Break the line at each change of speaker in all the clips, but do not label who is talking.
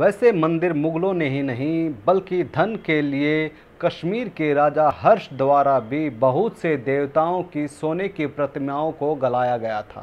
वैसे मंदिर मुगलों ने ही नहीं बल्कि धन के लिए कश्मीर के राजा हर्ष द्वारा भी बहुत से देवताओं की सोने की प्रतिमाओं को गलाया गया था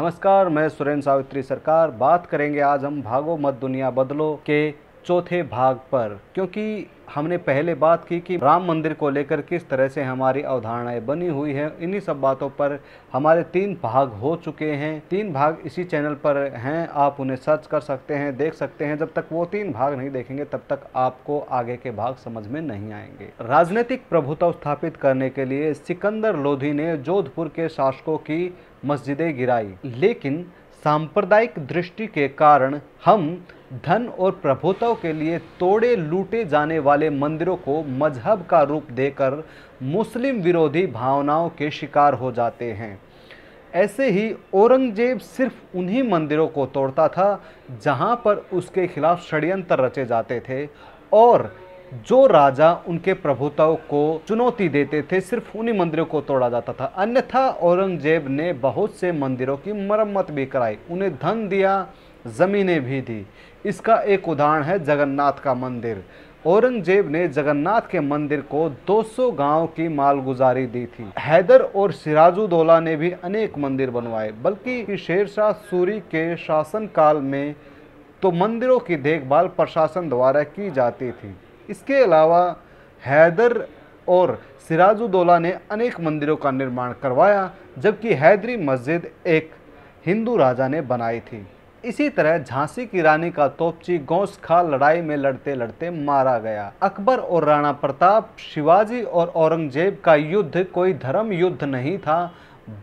नमस्कार मैं सुरेंद्र सावित्री सरकार बात करेंगे आज हम भागो मत दुनिया बदलो के चौथे भाग पर क्योंकि हमने पहले बात की कि राम मंदिर को लेकर किस तरह से हमारी अवधारणाएं बनी हुई हैं इन्हीं सब बातों पर हमारे तीन भाग हो चुके हैं तीन भाग इसी चैनल पर हैं आप उन्हें सर्च कर सकते हैं देख सकते हैं जब तक वो तीन भाग नहीं देखेंगे तब तक आपको आगे के भाग समझ में नहीं आएंगे राजनीतिक प्रभुत्व स्थापित करने के लिए सिकंदर लोधी ने जोधपुर के शासकों की मस्जिदें गिराई लेकिन सांप्रदायिक दृष्टि के कारण हम धन और प्रभुत्व के लिए तोड़े लूटे जाने वाले मंदिरों को मजहब का रूप देकर मुस्लिम विरोधी भावनाओं के शिकार हो जाते हैं ऐसे ही औरंगजेब सिर्फ उन्हीं मंदिरों को तोड़ता था जहां पर उसके खिलाफ षड्यंत्र रचे जाते थे और जो राजा उनके प्रभुताओं को चुनौती देते थे सिर्फ उन्हीं मंदिरों को तोड़ा जाता था अन्यथा औरंगजेब ने बहुत से मंदिरों की मरम्मत भी कराई उन्हें धन दिया ज़मीनें भी दी इसका एक उदाहरण है जगन्नाथ का मंदिर औरंगजेब ने जगन्नाथ के मंदिर को 200 गांव की मालगुजारी दी थी हैदर और सिराजुद्दौला ने भी अनेक मंदिर बनवाए बल्कि शेरशाह सूरी के शासनकाल में तो मंदिरों की देखभाल प्रशासन द्वारा की जाती थी इसके अलावा हैदर और सिराजुद्दौला ने अनेक मंदिरों का निर्माण करवाया जबकि हैदरी मस्जिद एक हिंदू राजा ने बनाई थी इसी तरह झांसी की रानी का तोपची गौस खा लड़ाई में लड़ते लड़ते मारा गया अकबर और राणा प्रताप शिवाजी और औरंगजेब का युद्ध कोई धर्म युद्ध नहीं था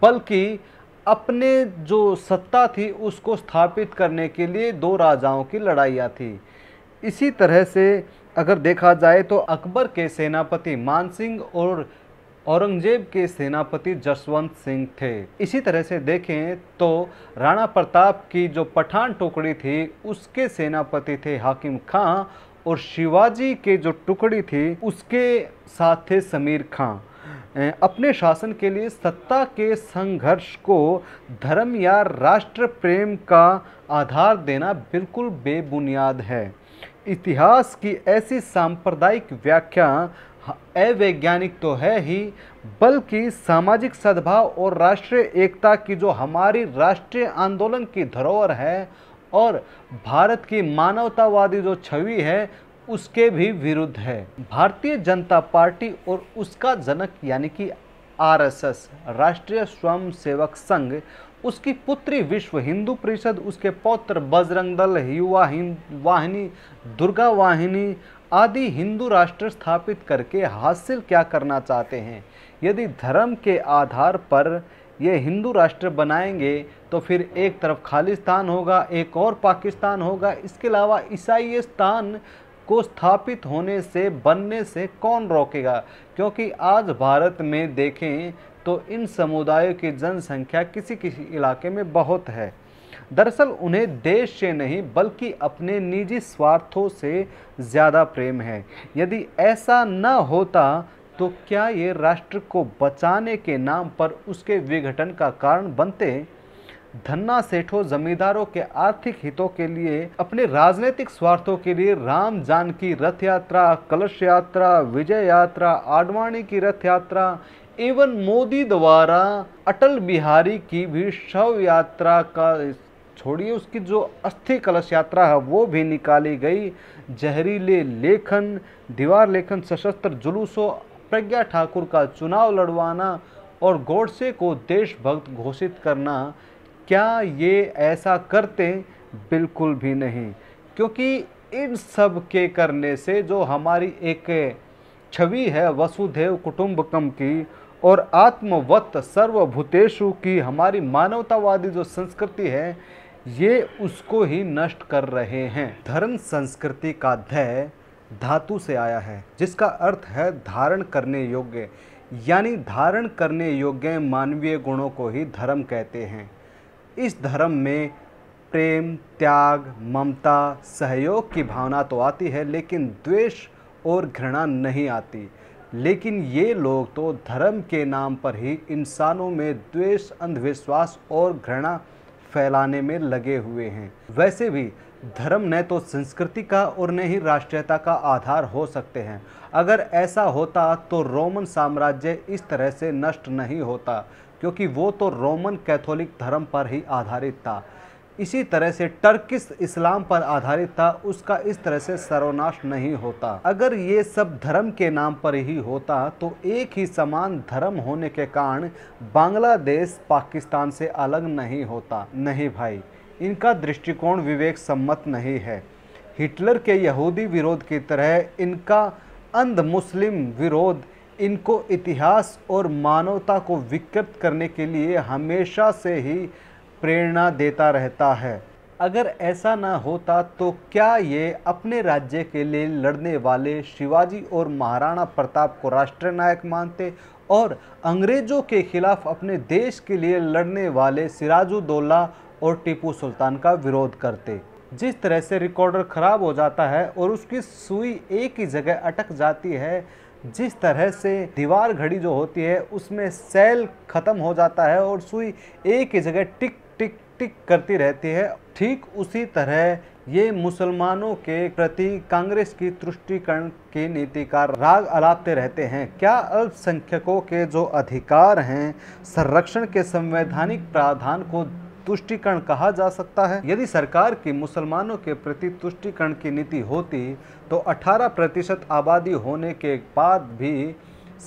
बल्कि अपने जो सत्ता थी उसको स्थापित करने के लिए दो राजाओं की लड़ाइयाँ थी इसी तरह से अगर देखा जाए तो अकबर के सेनापति मानसिंह और औरंगजेब के सेनापति जसवंत सिंह थे इसी तरह से देखें तो राणा प्रताप की जो पठान टुकड़ी थी उसके सेनापति थे हाकिम खां और शिवाजी के जो टुकड़ी थी उसके साथ थे समीर खां अपने शासन के लिए सत्ता के संघर्ष को धर्म या राष्ट्र प्रेम का आधार देना बिल्कुल बेबुनियाद है इतिहास की ऐसी सांप्रदायिक व्याख्या अवैज्ञानिक तो है ही बल्कि सामाजिक सद्भाव और राष्ट्रीय एकता की जो हमारी राष्ट्रीय आंदोलन की धरोहर है और भारत की मानवतावादी जो छवि है उसके भी विरुद्ध है भारतीय जनता पार्टी और उसका जनक यानी कि आरएसएस राष्ट्रीय स्वयं सेवक संघ उसकी पुत्री विश्व हिंदू परिषद उसके पौत्र बजरंग दल युवा वाहिनी दुर्गा वाहिनी आदि हिंदू राष्ट्र स्थापित करके हासिल क्या करना चाहते हैं यदि धर्म के आधार पर ये हिंदू राष्ट्र बनाएंगे तो फिर एक तरफ खालिस्तान होगा एक और पाकिस्तान होगा इसके अलावा स्थान को स्थापित होने से बनने से कौन रोकेगा क्योंकि आज भारत में देखें तो इन समुदायों की जनसंख्या किसी किसी इलाके में बहुत है दरअसल उन्हें देश से नहीं बल्कि अपने निजी स्वार्थों से ज़्यादा प्रेम है यदि ऐसा न होता तो क्या ये राष्ट्र को बचाने के नाम पर उसके विघटन का कारण बनते धन्ना सेठों जमींदारों के आर्थिक हितों के लिए अपने राजनीतिक स्वार्थों के लिए राम जानकी रथ यात्रा कलश यात्रा विजय यात्रा आडवाणी की रथ यात्रा एवं मोदी द्वारा अटल बिहारी की भी शव यात्रा का छोड़िए उसकी जो अस्थि कलश यात्रा है वो भी निकाली गई जहरीले लेखन दीवार लेखन सशस्त्र जुलूसों प्रज्ञा ठाकुर का चुनाव लड़वाना और गोडसे को देशभक्त घोषित करना क्या ये ऐसा करते बिल्कुल भी नहीं क्योंकि इन सब के करने से जो हमारी एक छवि है वसुधेव कुटुंबकम की और आत्मवत सर्वभूतेशु की हमारी मानवतावादी जो संस्कृति है ये उसको ही नष्ट कर रहे हैं धर्म संस्कृति का ध्यय धातु से आया है जिसका अर्थ है धारण करने योग्य यानी धारण करने योग्य मानवीय गुणों को ही धर्म कहते हैं इस धर्म में प्रेम त्याग ममता सहयोग की भावना तो आती है लेकिन द्वेष और घृणा नहीं आती लेकिन ये लोग तो धर्म के नाम पर ही इंसानों में द्वेष अंधविश्वास और घृणा फैलाने में लगे हुए हैं वैसे भी धर्म न तो संस्कृति का और न ही राष्ट्रीयता का आधार हो सकते हैं अगर ऐसा होता तो रोमन साम्राज्य इस तरह से नष्ट नहीं होता क्योंकि वो तो रोमन कैथोलिक धर्म पर ही आधारित था इसी तरह से टर्किस इस्लाम पर आधारित था उसका इस तरह से सर्वनाश नहीं होता अगर ये सब धर्म के नाम पर ही होता तो एक ही समान धर्म होने के कारण बांग्लादेश पाकिस्तान से अलग नहीं होता नहीं भाई इनका दृष्टिकोण विवेक सम्मत नहीं है हिटलर के यहूदी विरोध की तरह इनका अंध मुस्लिम विरोध इनको इतिहास और मानवता को विकृत करने के लिए हमेशा से ही प्रेरणा देता रहता है अगर ऐसा ना होता तो क्या ये अपने राज्य के लिए लड़ने वाले शिवाजी और महाराणा प्रताप को राष्ट्र नायक मानते और अंग्रेज़ों के खिलाफ अपने देश के लिए लड़ने वाले सिराजुद्दौला और टीपू सुल्तान का विरोध करते जिस तरह से रिकॉर्डर ख़राब हो जाता है और उसकी सुई एक ही जगह अटक जाती है जिस तरह से दीवार घड़ी जो होती है उसमें सेल ख़त्म हो जाता है और सुई एक ही जगह टिक टिक टिक करती रहती है ठीक उसी तरह ये मुसलमानों के प्रति कांग्रेस की तुष्टिकरण की नीति का राग अलापते रहते हैं क्या अल्पसंख्यकों के जो अधिकार हैं संरक्षण के संवैधानिक प्रावधान को तुष्टिकरण कहा जा सकता है यदि सरकार की मुसलमानों के प्रति तुष्टिकरण की नीति होती तो 18 प्रतिशत आबादी होने के बाद भी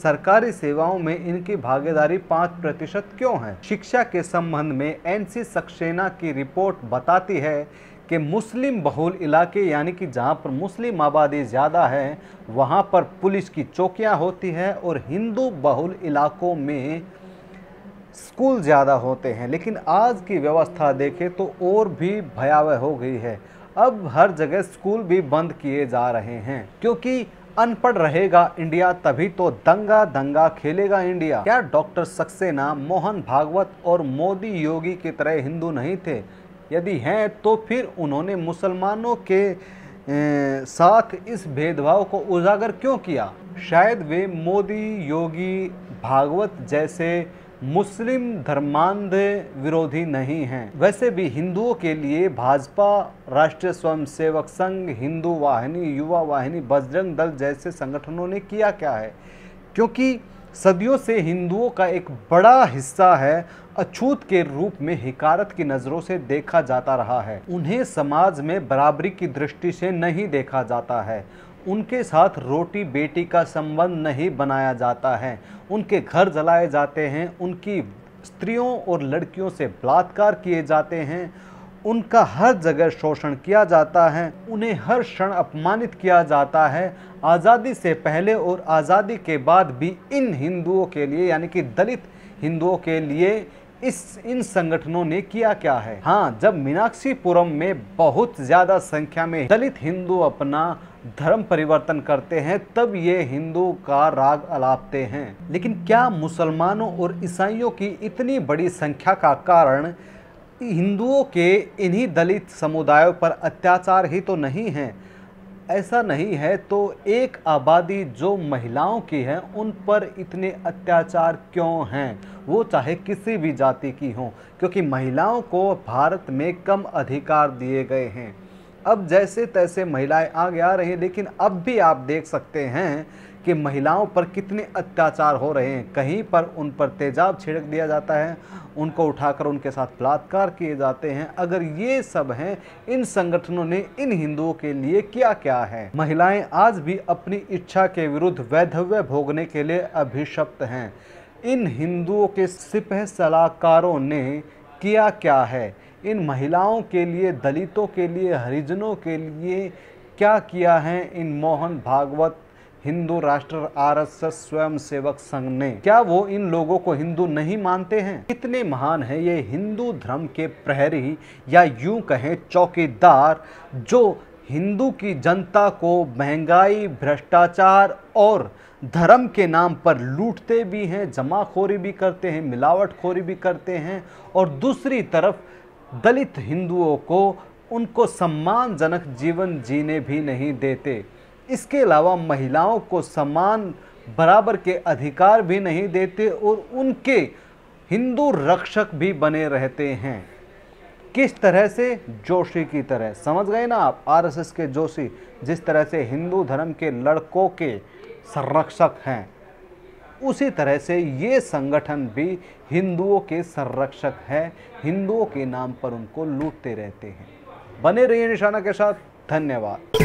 सरकारी सेवाओं में इनकी भागीदारी पाँच प्रतिशत क्यों है शिक्षा के संबंध में एनसी सक्सेना की रिपोर्ट बताती है कि मुस्लिम बहुल इलाके यानी कि जहाँ पर मुस्लिम आबादी ज़्यादा है वहाँ पर पुलिस की चौकियाँ होती है और हिंदू बहुल इलाकों में स्कूल ज़्यादा होते हैं लेकिन आज की व्यवस्था देखें तो और भी भयावह हो गई है अब हर जगह स्कूल भी बंद किए जा रहे हैं क्योंकि अनपढ़ रहेगा इंडिया तभी तो दंगा दंगा खेलेगा इंडिया क्या डॉक्टर सक्सेना मोहन भागवत और मोदी योगी की तरह हिंदू नहीं थे यदि हैं तो फिर उन्होंने मुसलमानों के ए, साथ इस भेदभाव को उजागर क्यों किया शायद वे मोदी योगी भागवत जैसे मुस्लिम धर्मांध विरोधी नहीं हैं वैसे भी हिंदुओं के लिए भाजपा राष्ट्रीय स्वयंसेवक संघ हिंदू वाहिनी युवा वाहिनी बजरंग दल जैसे संगठनों ने किया क्या है क्योंकि सदियों से हिंदुओं का एक बड़ा हिस्सा है अछूत के रूप में हिकारत की नज़रों से देखा जाता रहा है उन्हें समाज में बराबरी की दृष्टि से नहीं देखा जाता है उनके साथ रोटी बेटी का संबंध नहीं बनाया जाता है उनके घर जलाए जाते हैं उनकी स्त्रियों और लड़कियों से बलात्कार किए जाते हैं उनका हर जगह शोषण किया जाता है उन्हें हर क्षण अपमानित किया जाता है आज़ादी से पहले और आज़ादी के बाद भी इन हिंदुओं के लिए यानी कि दलित हिंदुओं के लिए इस इन संगठनों ने किया क्या है हाँ जब मीनाक्षीपुरम में बहुत ज़्यादा संख्या में दलित हिंदू अपना धर्म परिवर्तन करते हैं तब ये हिंदू का राग अलापते हैं लेकिन क्या मुसलमानों और ईसाइयों की इतनी बड़ी संख्या का कारण हिंदुओं के इन्हीं दलित समुदायों पर अत्याचार ही तो नहीं है ऐसा नहीं है तो एक आबादी जो महिलाओं की है उन पर इतने अत्याचार क्यों हैं वो चाहे किसी भी जाति की हों क्योंकि महिलाओं को भारत में कम अधिकार दिए गए हैं अब जैसे तैसे महिलाएं आगे आ रही हैं लेकिन अब भी आप देख सकते हैं कि महिलाओं पर कितने अत्याचार हो रहे हैं कहीं पर उन पर तेजाब छिड़क दिया जाता है उनको उठाकर उनके साथ बलात्कार किए जाते हैं अगर ये सब हैं इन संगठनों ने इन हिंदुओं के लिए क्या क्या है महिलाएं आज भी अपनी इच्छा के विरुद्ध वैधव्य भोगने के लिए अभिशप्त हैं इन हिंदुओं के सिपह सलाहकारों ने किया क्या है इन महिलाओं के लिए दलितों के लिए हरिजनों के लिए क्या किया है इन मोहन भागवत हिंदू राष्ट्र एस स्वयं सेवक संघ ने क्या वो इन लोगों को हिंदू नहीं मानते हैं कितने महान हैं ये हिंदू धर्म के प्रहरी या यूं कहें चौकीदार जो हिंदू की जनता को महंगाई भ्रष्टाचार और धर्म के नाम पर लूटते भी हैं जमाखोरी भी करते हैं मिलावटखोरी भी करते हैं और दूसरी तरफ दलित हिंदुओं को उनको सम्मानजनक जीवन जीने भी नहीं देते इसके अलावा महिलाओं को समान बराबर के अधिकार भी नहीं देते और उनके हिंदू रक्षक भी बने रहते हैं किस तरह से जोशी की तरह समझ गए ना आप आरएसएस के जोशी जिस तरह से हिंदू धर्म के लड़कों के संरक्षक हैं उसी तरह से ये संगठन भी हिंदुओं के संरक्षक हैं हिंदुओं के नाम पर उनको लूटते रहते हैं बने रहिए निशाना के साथ धन्यवाद